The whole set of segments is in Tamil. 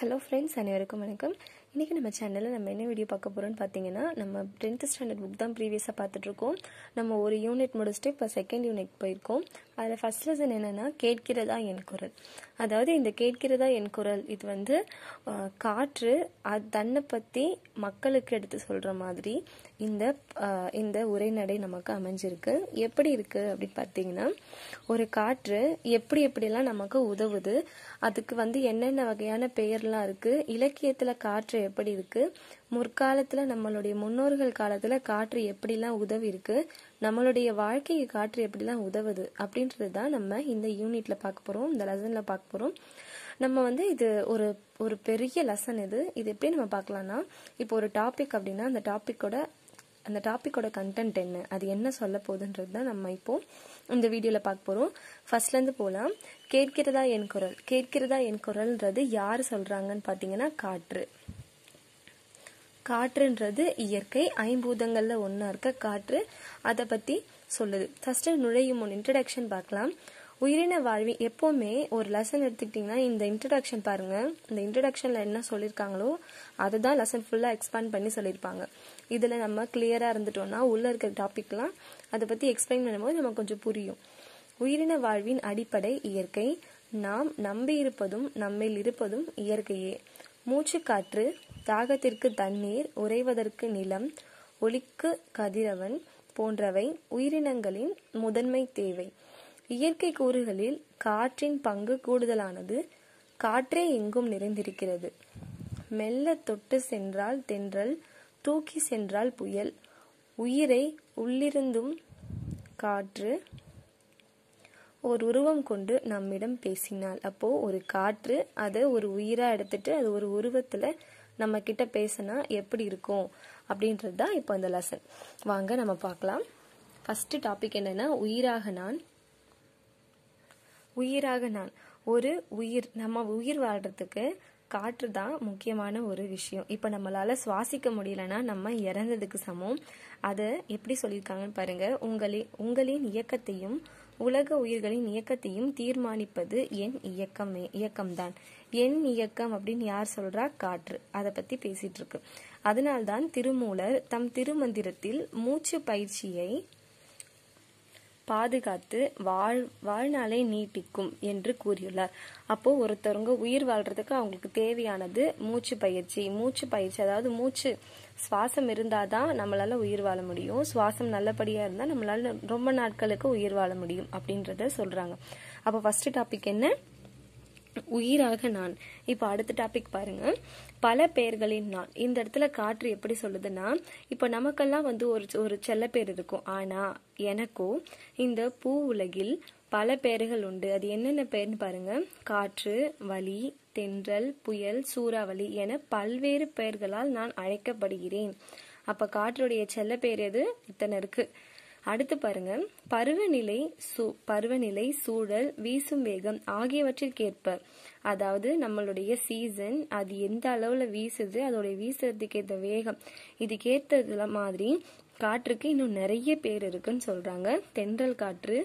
ஹலோ ஃப்ரெண்ட்ஸ் அனைவருக்கும் வணக்கம் இன்றைக்கி நம்ம சேனலில் நம்ம என்ன வீடியோ பார்க்க போகிறோம்னு பார்த்தீங்கன்னா நம்ம டென்த் ஸ்டாண்டர்ட் புக் தான் ப்ரீவியஸாக பார்த்துட்ருக்கோம் நம்ம ஒரு யூனிட் முடிச்சுட்டு இப்போ செகண்ட் யூனிட் போயிருக்கோம் அதில் ஃபஸ்ட் லெசன் என்னென்னா கேட்கிறதா என் குரல் அதாவது இந்த கேட்கிறதா என் குரல் இது வந்து காற்று அது தன்னை பற்றி மக்களுக்கு எடுத்து சொல்கிற மாதிரி இந்த இந்த உரைநடை நமக்கு அமைஞ்சிருக்கு எப்படி இருக்குது அப்படின்னு பார்த்தீங்கன்னா ஒரு காற்று எப்படி எப்படிலாம் நமக்கு உதவுது அதுக்கு வந்து என்னென்ன வகையான பெயர்லாம் இருக்குது இலக்கியத்தில் காற்று காற்று எப்படி இருக்குது முற்காலத்தில் நம்மளுடைய முன்னோர்கள் காலத்தில் காற்று எப்படிலாம் உதவி இருக்கு நம்மளுடைய வாழ்க்கைக்கு காற்று எப்படிலாம் உதவுது அப்படின்றது தான் நம்ம இந்த யூனிட்டில் பார்க்க போகிறோம் இந்த லெசனில் பார்க்க போகிறோம் நம்ம வந்து இது ஒரு ஒரு பெரிய லெசன் இது இது எப்படி நம்ம பார்க்கலாம்னா இப்போ ஒரு டாபிக் அப்படின்னா அந்த டாப்பிக்கோட அந்த டாப்பிக்கோட கண்டென்ட் என்ன அது என்ன சொல்ல போகுதுன்றது தான் நம்ம இப்போ இந்த வீடியோவில் பார்க்க போகிறோம் ஃபர்ஸ்ட்லேருந்து போகலாம் கேட்கிறதா என் குரல் கேட்கிறதா என் குரல்ன்றது யார் சொல்கிறாங்கன்னு பார்த்தீங்கன்னா காற்று காற்றுன்றது இயற்கை ஐம்பூதங்கள்ல ஒன்னா இருக்க காற்று அதை பத்தி சொல்லுது ஃபர்ஸ்ட் நுழையும் முன் இன்ட்ரடக்ஷன் பார்க்கலாம் உயிரின வாழ்வி எப்போவுமே ஒரு லெசன் எடுத்துக்கிட்டிங்கன்னா இந்த இன்ட்ரடக்ஷன் பாருங்கள் இந்த இன்ட்ரடக்ஷனில் என்ன சொல்லியிருக்காங்களோ அதை தான் லெசன் ஃபுல்லாக எக்ஸ்பேண்ட் பண்ணி சொல்லியிருப்பாங்க இதில் நம்ம கிளியராக இருந்துட்டோம்னா உள்ளே இருக்கிற டாபிக்லாம் அதை பற்றி எக்ஸ்பிளைன் பண்ணும்போது நமக்கு கொஞ்சம் புரியும் உயிரின வாழ்வின் அடிப்படை இயற்கை நாம் நம்பி இருப்பதும் நம்மில் இருப்பதும் இயற்கையே மூச்சுக்காற்று தாகத்திற்கு தண்ணீர் உறைவதற்கு நிலம் ஒளிக்கு கதிரவன் போன்றவை உயிரினங்களின் முதன்மை தேவை இயற்கை கூறுகளில் காற்றின் பங்கு கூடுதலானது காற்றே எங்கும் நிறைந்திருக்கிறது மெல்ல தொட்டு சென்றால் தென்றல் தூக்கி சென்றால் புயல் உயிரை உள்ளிருந்தும் காற்று ஒரு உருவம் கொண்டு நம்மிடம் பேசினாள் அப்போ ஒரு காற்று அதை ஒரு உயிரா எடுத்துட்டு அது ஒரு உருவத்துல நம்ம கிட்ட பேசினா எப்படி இருக்கும் அப்படின்றது தான் இப்போ அந்த லெசன் வாங்க நம்ம பார்க்கலாம் ஃபர்ஸ்ட் டாபிக் என்னன்னா உயிராக நான் உயிராக நான் ஒரு உயிர் நம்ம உயிர் வாழ்றதுக்கு காற்று தான் முக்கியமான ஒரு விஷயம் இப்போ நம்மளால சுவாசிக்க முடியலன்னா நம்ம இறந்ததுக்கு சமம் அதை எப்படி சொல்லியிருக்காங்கன்னு பாருங்க உங்களின் உங்களின் இயக்கத்தையும் உலக உயிர்களின் இயக்கத்தையும் தீர்மானிப்பது என் இயக்கமே இயக்கம்தான் என் இயக்கம் அப்படின்னு யார் சொல்றா காற்று அதை பத்தி பேசிட்டு இருக்கு அதனால்தான் திருமூலர் தம் திருமந்திரத்தில் மூச்சு பயிற்சியை பாதுகாத்து வாழ் வாழ்நாளை நீட்டிக்கும் என்று கூறியுள்ளார் அப்போ ஒருத்தவங்க உயிர் வாழ்றதுக்கு அவங்களுக்கு தேவையானது மூச்சு பயிற்சி மூச்சு பயிற்சி அதாவது மூச்சு சுவாசம் இருந்தாதான் நம்மளால உயிர் வாழ முடியும் சுவாசம் நல்லபடியா இருந்தா நம்மளால ரொம்ப நாட்களுக்கு உயிர் வாழ முடியும் அப்படின்றத சொல்றாங்க அப்போ ஃபர்ஸ்ட் டாபிக் என்ன உயிராக நான் இப்போ அடுத்த டாபிக் பாருங்க பல பெயர்களின் நான் இந்த இடத்துல காற்று எப்படி சொல்லுதுன்னா இப்போ நமக்கெல்லாம் வந்து ஒரு ஒரு செல்ல பேர் இருக்கும் ஆனா எனக்கோ இந்த பூ உலகில் பல பெயர்கள் உண்டு அது என்னென்ன பெயர்னு பாருங்க காற்று வலி தென்றல் புயல் சூறாவளி என பல்வேறு பெயர்களால் நான் அழைக்கப்படுகிறேன் அப்ப காற்றுடைய செல்ல பேர் எது இத்தனை இருக்கு அடுத்து பாருங்க பருவநிலை சூ பருவநிலை சூழல் வீசும் வேகம் ஆகியவற்றிற்கேற்ப அதாவது நம்மளுடைய சீசன் அது எந்த அளவில் வீசுது அதோடைய வீசுறதுக்கேற்ற வேகம் இதுக்கேற்றதுல மாதிரி காற்றுக்கு இன்னும் நிறைய பேர் இருக்குன்னு சொல்றாங்க தென்றல் காற்று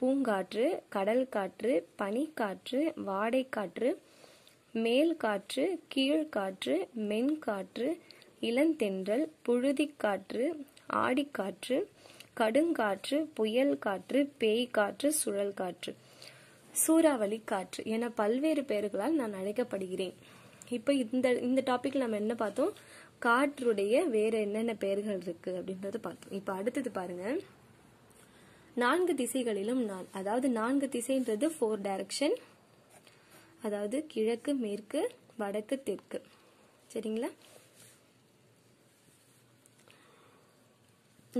பூங்காற்று கடல் காற்று பனிக்காற்று வாடைக்காற்று மேல் காற்று கீழ்காற்று மென்காற்று இளந்தென்றல் புழுதிக்காற்று ஆடிக்காற்று கடுங்காற்று புயல் காற்று பேய் காற்று சுழல் காற்று சூறாவளி காற்று என பல்வேறு பெயர்களால் நான் அழைக்கப்படுகிறேன் இப்போ இந்த இந்த டாபிக் நம்ம என்ன பார்த்தோம் காற்றுடைய வேற என்னென்ன பெயர்கள் இருக்கு அப்படின்றத பார்த்தோம் இப்போ அடுத்தது பாருங்க நான்கு திசைகளிலும் நான் அதாவது நான்கு திசைன்றது ஃபோர் டைரக்ஷன் அதாவது கிழக்கு மேற்கு வடக்கு தெற்கு சரிங்களா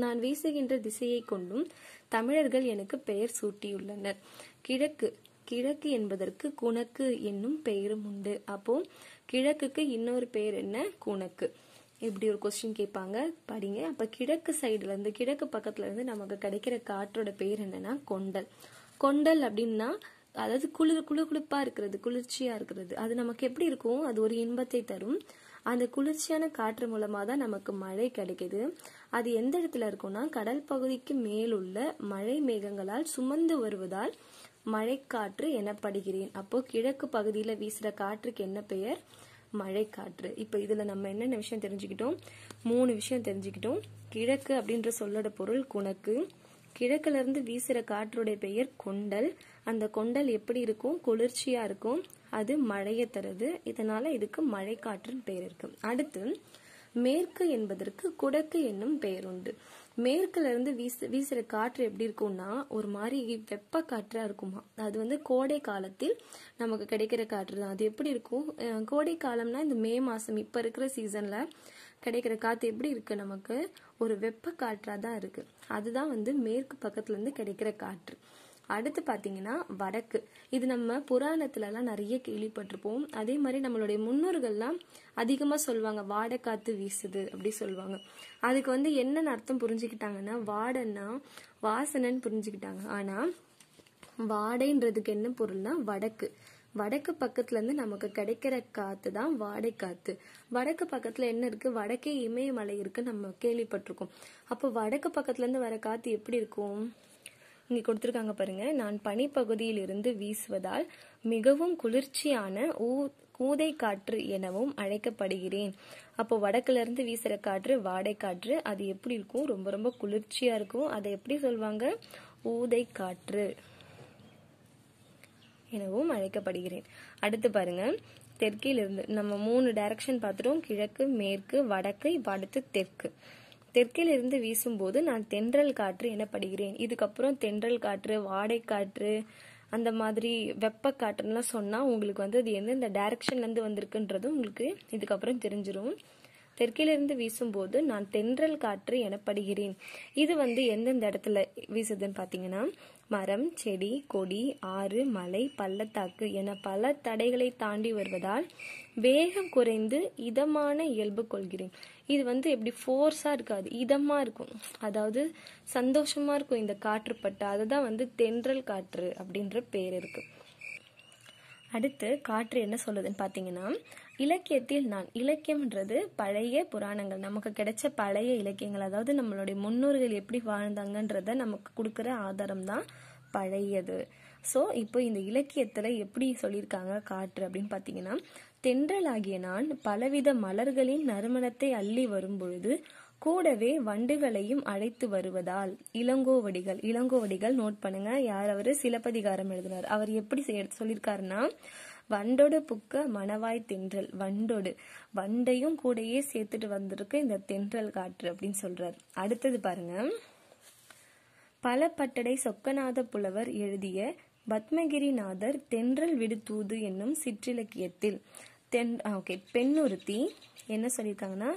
நான் வீசுகின்ற திசையை கொண்டும் தமிழர்கள் எனக்கு பெயர் சூட்டியுள்ளனர் கிழக்கு கிழக்கு என்பதற்கு குணக்கு என்னும் பெயரும் உண்டு அப்போ கிழக்குக்கு இன்னொரு பெயர் என்ன குணக்கு இப்படி ஒரு கொஸ்டின் கேட்பாங்க படிங்க அப்ப கிழக்கு சைடுல இருந்து கிழக்கு பக்கத்துல இருந்து நமக்கு கிடைக்கிற காற்றோட பெயர் என்னன்னா கொண்டல் கொண்டல் அப்படின்னா அதாவது குளிர் குளு குளிப்பா இருக்கிறது குளிர்ச்சியா இருக்கிறது அது நமக்கு எப்படி இருக்கும் அது ஒரு இன்பத்தை தரும் அந்த குளிர்ச்சியான காற்று மூலமாக தான் நமக்கு மழை கிடைக்குது அது எந்த இடத்துல இருக்கும்னா கடல் பகுதிக்கு மேலுள்ள மழை மேகங்களால் சுமந்து வருவதால் மழைக்காற்று எனப்படுகிறேன் அப்போ கிழக்கு பகுதியில் வீசுகிற காற்றுக்கு என்ன பெயர் மழைக்காற்று இப்போ இதில் நம்ம என்னென்ன விஷயம் தெரிஞ்சுக்கிட்டோம் மூணு விஷயம் தெரிஞ்சுக்கிட்டோம் கிழக்கு அப்படின்ற சொல்லோட பொருள் குணக்கு கிழக்கிலிருந்து வீசுற காற்றுடைய பெயர் கொண்டல் அந்த கொண்டல் எப்படி இருக்கும் குளிர்ச்சியா இருக்கும் அது மழையை தருது இதனால இதுக்கு மழை காற்றின் பெயர் இருக்கு அடுத்து மேற்கு என்பதற்கு குடக்கு என்னும் பெயர் உண்டு மேற்குல இருந்து வீச வீசுற காற்று எப்படி இருக்கும்னா ஒரு மாதிரி வெப்ப காற்றா இருக்குமா அது வந்து கோடை காலத்தில் நமக்கு கிடைக்கிற காற்று தான் அது எப்படி இருக்கும் கோடை காலம்னா இந்த மே மாசம் இப்ப இருக்கிற சீசன்ல கிடைக்கிற காற்று எப்படி இருக்கு நமக்கு ஒரு வெப்ப காற்றா தான் இருக்கு அதுதான் வந்து மேற்கு பக்கத்துல இருந்து கிடைக்கிற காற்று அடுத்து பாத்தீங்கன்னா வடக்கு இது நம்ம புராணத்துலலாம் நிறைய கேள்விப்பட்டிருப்போம் அதே மாதிரி நம்மளுடைய முன்னோர்கள்லாம் அதிகமாக சொல்லுவாங்க வாட காத்து வீசுது அப்படி சொல்லுவாங்க அதுக்கு வந்து என்னென்ன அர்த்தம் புரிஞ்சுக்கிட்டாங்கன்னா வாடன்னா வாசனைன்னு புரிஞ்சுக்கிட்டாங்க ஆனால் வாடைன்றதுக்கு என்ன பொருள்னா வடக்கு வடக்கு பக்கத்துல இருந்து நமக்கு கிடைக்கிற காத்து தான் வாடை காத்து வடக்கு பக்கத்துல என்ன இருக்கு வடக்கே இமயமலை இருக்கு நம்ம கேள்விப்பட்டிருக்கோம் அப்போ வடக்கு பக்கத்துல இருந்து வர காத்து எப்படி இருக்கும் இங்கே கொடுத்துருக்காங்க பாருங்க நான் பனிப்பகுதியில் இருந்து வீசுவதால் மிகவும் குளிர்ச்சியான ஊ கூதை காற்று எனவும் அழைக்கப்படுகிறேன் அப்போ வடக்குல இருந்து வீசுற காற்று வாடை காற்று அது எப்படி இருக்கும் ரொம்ப ரொம்ப குளிர்ச்சியா இருக்கும் அதை எப்படி சொல்வாங்க ஊதை காற்று எனவும் அழைக்கப்படுகிறேன் அடுத்து பாருங்க தெற்கிலிருந்து நம்ம மூணு டைரக்ஷன் பார்த்துட்டோம் கிழக்கு மேற்கு வடக்கு இப்போ அடுத்து தெற்கு வீசும் வீசும்போது நான் தென்றல் காற்று எனப்படுகிறேன் இதுக்கப்புறம் தென்றல் காற்று வாடை காற்று அந்த மாதிரி வெப்ப காற்றுலாம் சொன்னால் உங்களுக்கு வந்து அது எந்தெந்த டைரக்ஷன்லேருந்து வந்திருக்குன்றதும் உங்களுக்கு இதுக்கப்புறம் தெரிஞ்சிடும் தெற்கிலிருந்து வீசும்போது நான் தென்றல் காற்று எனப்படுகிறேன் இது வந்து எந்தெந்த இடத்துல வீசுதுன்னு பார்த்தீங்கன்னா மரம் செடி கொடி ஆறு மலை பள்ளத்தாக்கு என பல தடைகளை தாண்டி வருவதால் வேகம் குறைந்து இதமான இயல்பு கொள்கிறேன் இது வந்து எப்படி ஃபோர்ஸாக இருக்காது இதமாக இருக்கும் அதாவது சந்தோஷமாக இருக்கும் இந்த காற்றுப்பட்டு பட்டு அதுதான் வந்து தென்றல் காற்று அப்படின்ற பேர் இருக்குது அடுத்து காற்று என்ன சொல்லுதுன்னு பார்த்தீங்கன்னா இலக்கியத்தில் நான் இலக்கியம்ன்றது பழைய புராணங்கள் நமக்கு கிடைச்ச பழைய இலக்கியங்கள் அதாவது நம்மளுடைய முன்னோர்கள் எப்படி வாழ்ந்தாங்கன்றத நமக்கு கொடுக்குற ஆதாரம் தான் பழையது ஸோ இப்போ இந்த இலக்கியத்தில் எப்படி சொல்லியிருக்காங்க காற்று அப்படின்னு பார்த்தீங்கன்னா தென்றலாகிய நான் பலவித மலர்களின் நறுமணத்தை அள்ளி வரும் பொழுது கூடவே வண்டுகளையும் அழைத்து வருவதால் இளங்கோவடிகள் இளங்கோவடிகள் நோட் பண்ணுங்க யார் அவரு சிலப்பதிகாரம் எழுதினார் அவர் எப்படி சொல்லியிருக்காருன்னா வண்டோடு புக்க மணவாய் தென்றல் வண்டோடு வண்டையும் கூடையே சேர்த்துட்டு வந்திருக்கு இந்த தென்றல் காற்று அப்படின்னு சொல்றார் அடுத்தது பாருங்க பல பட்டடை சொக்கநாத புலவர் எழுதிய பத்மகிரிநாதர் தென்றல் விடுதூது என்னும் சிற்றிலக்கியத்தில் தென் ஓகே பெண்ணுறுத்தி என்ன சொல்லியிருக்காங்கன்னா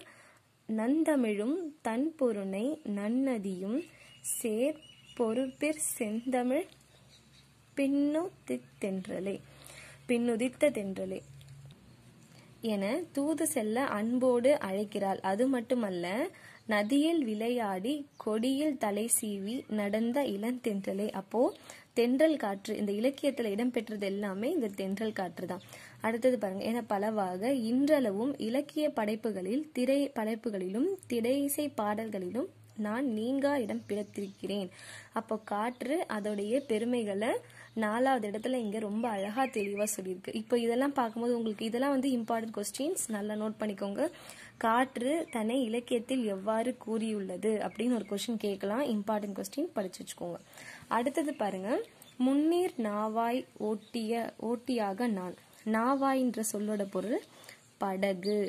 நந்தமிழும் தன் பொருணை நன்னதியும் சேர் பொறுப்பிற் செந்தமிழ் பின்னுதித்தென்றலே பின்னுதித்த தென்றலே என தூது செல்ல அன்போடு அழைக்கிறாள் அது மட்டுமல்ல நதியில் விளையாடி கொடியில் தலை சீவி நடந்த இளந்தென்றலே அப்போ தென்றல் காற்று இந்த இலக்கியத்துல இடம்பெற்றது எல்லாமே இந்த தென்றல் காற்று தான் அடுத்தது பாருங்க என பலவாக இன்றளவும் இலக்கிய படைப்புகளில் திரை படைப்புகளிலும் இசை பாடல்களிலும் நான் நீங்கா இடம் பிறத்திருக்கிறேன் அப்போ காற்று அதோடைய பெருமைகளை நாலாவது இடத்துல இங்கே ரொம்ப அழகாக தெளிவாக சொல்லியிருக்கு இப்போ இதெல்லாம் பார்க்கும்போது உங்களுக்கு இதெல்லாம் வந்து இம்பார்ட்டன்ட் கொஸ்டின்ஸ் நல்லா நோட் பண்ணிக்கோங்க காற்று தன்னை இலக்கியத்தில் எவ்வாறு கூறியுள்ளது அப்படின்னு ஒரு கொஸ்டின் கேட்கலாம் இம்பார்ட்டன்ட் கொஸ்டின் படிச்சு வச்சுக்கோங்க அடுத்தது பாருங்க முன்னீர் நாவாய் ஓட்டிய ஓட்டியாக நான் என்ற சொல்லோட பொருள் படகு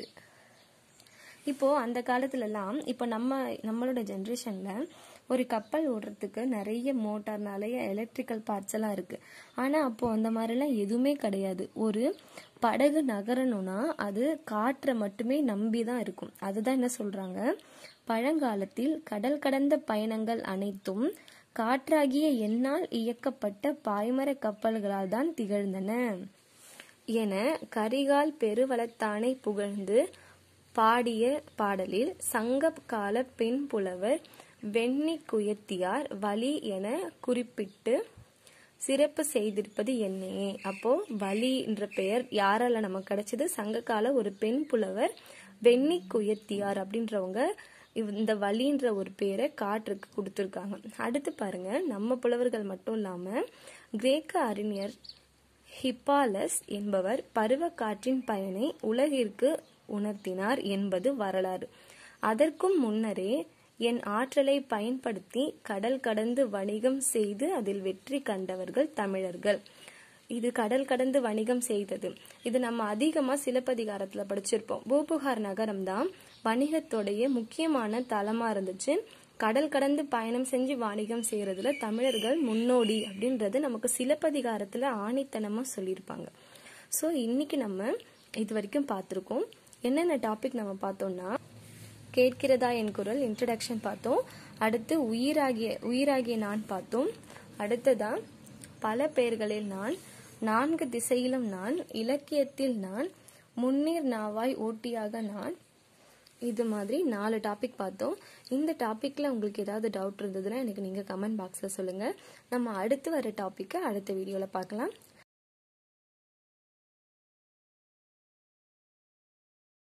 இப்போது அந்த காலத்துலலாம் இப்போ நம்ம நம்மளோட ஜென்ரேஷனில் ஒரு கப்பல் ஓடுறதுக்கு நிறைய மோட்டார் நிறைய எலக்ட்ரிக்கல் பார்ட்ஸ் எல்லாம் இருக்குது ஆனால் அப்போது அந்த மாதிரிலாம் எதுவுமே கிடையாது ஒரு படகு நகரணும்னா அது காற்றை மட்டுமே நம்பி தான் இருக்கும் அதுதான் என்ன சொல்கிறாங்க பழங்காலத்தில் கடல் கடந்த பயணங்கள் அனைத்தும் காற்றாகிய என்னால் இயக்கப்பட்ட பாய்மர கப்பல்களால் தான் திகழ்ந்தன என கரிகால் பெருவளத்தானை புகழ்ந்து பாடிய பாடலில் சங்க கால பெண் புலவர் வெண்ணி குயத்தியார் வலி என குறிப்பிட்டு சிறப்பு செய்திருப்பது என்னையே அப்போ வலின்ற பெயர் யாரால நமக்கு கிடைச்சது சங்ககால ஒரு பெண் புலவர் வெண்ணி குயத்தியார் அப்படின்றவங்க இந்த வலின்ற ஒரு பேரை காற்றுக்கு கொடுத்துருக்காங்க அடுத்து பாருங்க நம்ம புலவர்கள் மட்டும் இல்லாம கிரேக்க அறிஞர் ஹிப்பாலஸ் என்பவர் பருவக்காற்றின் பயனை உலகிற்கு உணர்த்தினார் என்பது வரலாறு அதற்கும் முன்னரே என் ஆற்றலை பயன்படுத்தி கடல் கடந்து வணிகம் செய்து அதில் வெற்றி கண்டவர்கள் தமிழர்கள் இது கடல் கடந்து வணிகம் செய்தது இது நம்ம அதிகமா சிலப்பதிகாரத்துல படிச்சிருப்போம் பூபுகார் நகரம் தான் வணிகத்துடைய முக்கியமான தளமாக இருந்துச்சு கடல் கடந்து பயணம் செஞ்சு வாணிகம் செய்யறதுல தமிழர்கள் முன்னோடி அப்படின்றது நமக்கு சிலப்பதிகாரத்தில் ஆணித்தனமாக சொல்லியிருப்பாங்க ஸோ இன்னைக்கு நம்ம இது வரைக்கும் பார்த்துருக்கோம் என்னென்ன டாபிக் நம்ம பார்த்தோம்னா கேட்கிறதா என் குரல் இன்ட்ரடக்ஷன் பார்த்தோம் அடுத்து உயிராகிய உயிராகிய நான் பார்த்தோம் அடுத்ததா பல பெயர்களில் நான் நான்கு திசையிலும் நான் இலக்கியத்தில் நான் முன்னீர் நாவாய் ஓட்டியாக நான் இது மாதிரி நாலு டாபிக் பார்த்தோம் இந்த டாப்பிக்கில் உங்களுக்கு ஏதாவது டவுட் இருந்ததுன்னா எனக்கு நீங்கள் கமெண்ட் பாக்ஸில் சொல்லுங்கள் நம்ம அடுத்து வர டாப்பிக்கை அடுத்த வீடியோவில் பார்க்கலாம்